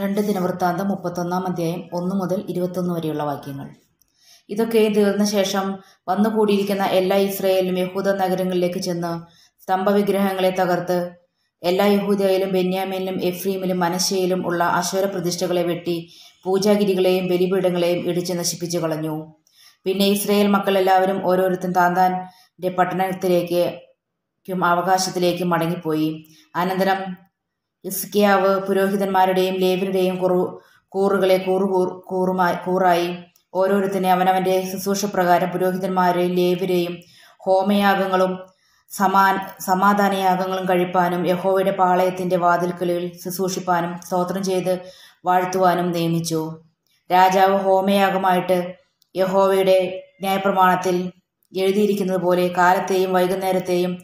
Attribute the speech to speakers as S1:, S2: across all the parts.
S1: രണ്ട് ദിനവൃത്താന്തം മുപ്പത്തൊന്നാം അധ്യായം ഒന്നു മുതൽ ഇരുപത്തൊന്ന് വരെയുള്ള വാക്യങ്ങൾ ഇതൊക്കെ തീർന്ന ശേഷം വന്നുകൂടിയിരിക്കുന്ന എല്ലാ ഇസ്രയേലും യഹൂദ നഗരങ്ങളിലേക്ക് ചെന്ന് സ്തംഭവിഗ്രഹങ്ങളെ തകർത്ത് എല്ലാ യഹൂദയിലും ബെന്യാമീനിലും എഫ്രീമിലും മനശയിലും ഉള്ള അശ്വര പ്രതിഷ്ഠകളെ വെട്ടി പൂജാഗിരികളെയും ബലിപീഠങ്ങളെയും ഇടിച്ച് നശിപ്പിച്ചു കളഞ്ഞു പിന്നെ ഇസ്രയേൽ മക്കൾ എല്ലാവരും ഓരോരുത്തരും താന്താൻ്റെ പട്ടണത്തിലേക്ക് അവകാശത്തിലേക്കും മടങ്ങിപ്പോയി അനന്തരം ഇസ്കിയാവ് പുരോഹിതന്മാരുടെയും ലേവരുടെയും കുറു കൂറുകളെ കൂറു കൂറുമായി കൂറായി ഓരോരുത്തരെ അവനവൻ്റെ പ്രകാരം പുരോഹിതന്മാരെയും ലേവരെയും ഹോമയാഗങ്ങളും സമാ സമാധാനയാഗങ്ങളും കഴിപ്പാനും യഹോവയുടെ പാളയത്തിൻ്റെ വാതിൽക്കലിൽ ശുശ്രൂഷിപ്പാനും സ്തോത്രം ചെയ്ത് വാഴ്ത്തുവാനും നിയമിച്ചു രാജാവ് ഹോമയാഗമായിട്ട് യഹോവയുടെ ന്യായപ്രമാണത്തിൽ എഴുതിയിരിക്കുന്നത് പോലെ കാലത്തെയും വൈകുന്നേരത്തെയും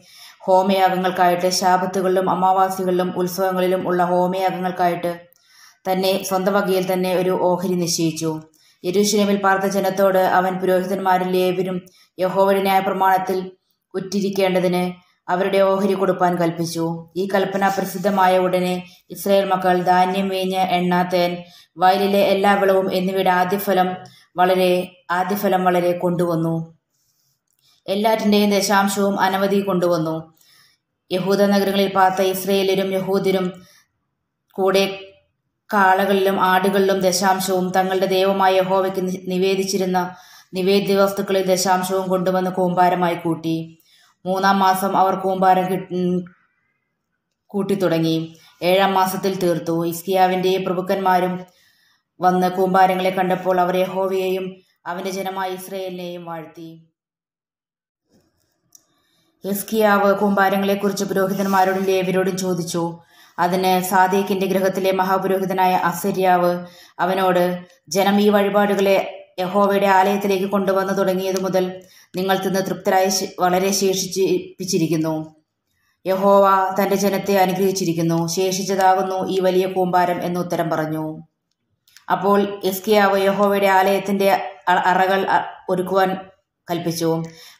S1: ഹോമയാഗങ്ങൾക്കായിട്ട് ശാപത്തുകളിലും അമാവാസികളിലും ഉത്സവങ്ങളിലും ഉള്ള ഹോമയാഗങ്ങൾക്കായിട്ട് തന്നെ സ്വന്തം വകയിൽ തന്നെ ഒരു ഓഹരി നിശ്ചയിച്ചു യരുഷലേമിൽ പാർത്ത ജനത്തോട് അവൻ ഏവരും ലേവരും യഹോവയുടെ പ്രമാണത്തിൽ ഉറ്റിരിക്കേണ്ടതിന് അവരുടെ ഓഹരി കൊടുപ്പാൻ കൽപ്പിച്ചു ഈ കൽപ്പന പ്രസിദ്ധമായ ഉടനെ ഇസ്രയേൽ മക്കൾ ധാന്യം വീഞ്ഞ് എണ്ണ തേൻ വയലിലെ എല്ലാ വിളവും എന്നിവയുടെ ആദ്യഫലം വളരെ ആദ്യഫലം വളരെ കൊണ്ടുവന്നു എല്ലാറ്റിൻ്റെയും ദശാംശവും അനവധി കൊണ്ടുവന്നു യഹൂദ നഗരങ്ങളിൽ പാർത്ത ഇസ്രയേലരും യഹൂദരും കൂടെ കാളകളിലും ആടുകളിലും ദശാംശവും തങ്ങളുടെ ദൈവമായ യഹോവയ്ക്ക് നിവേദിച്ചിരുന്ന നിവേദ്യ വസ്തുക്കളിൽ ദശാംശവും കൊണ്ടുവന്ന് കൂമ്പാരമായി കൂട്ടി മൂന്നാം മാസം അവർ കൂമ്പാരം കൂട്ടി തുടങ്ങി ഏഴാം മാസത്തിൽ തീർത്തു ഇസ്കിയാവിൻ്റെ പ്രഭുക്കന്മാരും വന്ന് കൂമ്പാരങ്ങളെ കണ്ടപ്പോൾ അവർ യഹോവയെയും അവൻ്റെ ജനമായ ഇസ്രയേലിനെയും വാഴ്ത്തി ഹിസ്കിയാവ് കൂമ്പാരങ്ങളെക്കുറിച്ച് പുരോഹിതന്മാരോടും ലേവരോടും ചോദിച്ചു അതിന് സാദേക്കിന്റെ ഗൃഹത്തിലെ മഹാപുരോഹിതനായ അസര്യാവ് അവനോട് ജനം ഈ വഴിപാടുകളെ യഹോവയുടെ ആലയത്തിലേക്ക് കൊണ്ടുവന്നു തുടങ്ങിയതു മുതൽ നിങ്ങൾ തിന്ന് തൃപ്തരായി വളരെ ശേഷിച്ചിരിക്കുന്നു യഹോവ തന്റെ ജനത്തെ അനുഗ്രഹിച്ചിരിക്കുന്നു ശേഷിച്ചതാകുന്നു ഈ വലിയ കൂമ്പാരം എന്ന് ഉത്തരം പറഞ്ഞു അപ്പോൾ എസ്കിയാവ് യഹോവയുടെ ആലയത്തിന്റെ അറകൾ ഒരുക്കുവാൻ കൽപ്പിച്ചു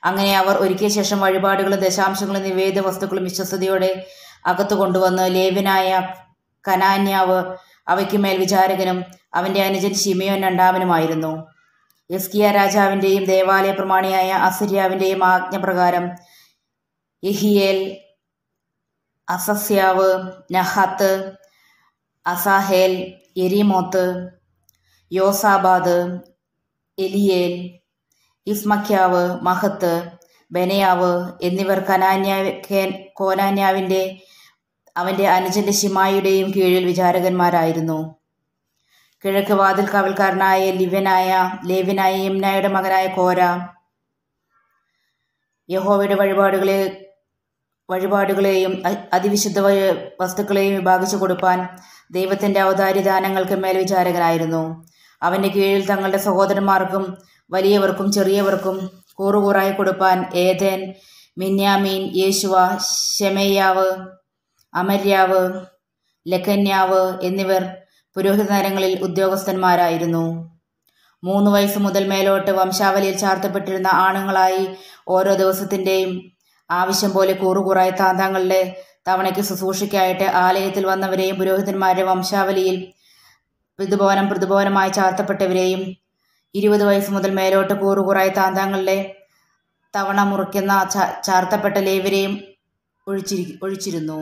S1: അങ്ങനെ അവർ ഒരുക്കിയ ശേഷം വഴിപാടുകളും ദശാംശങ്ങളും നിവേദ വസ്തുക്കളും വിശ്വസ്തയോടെ അകത്തു കൊണ്ടുവന്ന് ലേവ്യനായ കനാന്യാവ് അവയ്ക്ക് മേൽ വിചാരകനും അവന്റെ അനുജൻ ഷിമിയോൻ രണ്ടാമനുമായിരുന്നു എസ്കിയ രാജാവിന്റെയും ദേവാലയ പ്രമാണിയായ അസുര്യാവിൻ്റെയും ആജ്ഞപ്രകാരം ഇഹിയേൽ അസസ്യാവ് നഹത്ത് അസാഹേൽ എരിമോത്ത് യോസാബാദ് എലിയേൽ ഇസ്മക്യാവ് മഹത്ത് ബെനയാവ് എന്നിവർ കനാന്യ കോനാന്യാവിൻ്റെ അവൻ്റെ അനുജന്റെ ശിമായിയുടെയും കീഴിൽ വിചാരകന്മാരായിരുന്നു കിഴക്ക് വാതിൽ കാവൽക്കാരനായ ലിവ്യനായ ലേവ്യനായ യമ്നായുടെ മകനായ കോര യഹോവയുടെ വഴിപാടുകളെ വഴിപാടുകളെയും അതിവിശുദ്ധ വസ്തുക്കളെയും വിഭാഗിച്ചു കൊടുപ്പാൻ ദൈവത്തിൻ്റെ അവതാരി മേൽ മേൽവിചാരകനായിരുന്നു അവൻ്റെ കീഴിൽ തങ്ങളുടെ സഹോദരന്മാർക്കും വലിയവർക്കും ചെറിയവർക്കും കൂറുകൂറായി കൊടുപ്പാൻ ഏതൻ മിന്യാമീൻ യേശുവ ഷെമയ്യാവ് അമര്യാവ് ലഖന്യാവ് എന്നിവർ പുരോഹിതനരങ്ങളിൽ ഉദ്യോഗസ്ഥന്മാരായിരുന്നു മൂന്ന് വയസ്സ് മുതൽ മേലോട്ട് വംശാവലിയിൽ ചാർത്തപ്പെട്ടിരുന്ന ആണുങ്ങളായി ഓരോ ദിവസത്തിൻ്റെയും ആവശ്യം പോലെ കൂറുകൂറായി താന്താങ്ങളുടെ തവണയ്ക്ക് ശുശ്രൂഷയ്ക്കായിട്ട് ആലയത്തിൽ വന്നവരെയും പുരോഹിതന്മാരുടെ വംശാവലിയിൽ പ്രതിഭവനം പ്രതിഭവനമായി ചാർത്തപ്പെട്ടവരെയും ഇരുപത് വയസ്സ് മുതൽ മേലോട്ട് കൂറുകൂറായി താന്താങ്ങളിലെ തവണ മുറിക്കുന്ന ചാർത്തപ്പെട്ട ലേവരെയും ഒഴിച്ചിരി ഒഴിച്ചിരുന്നു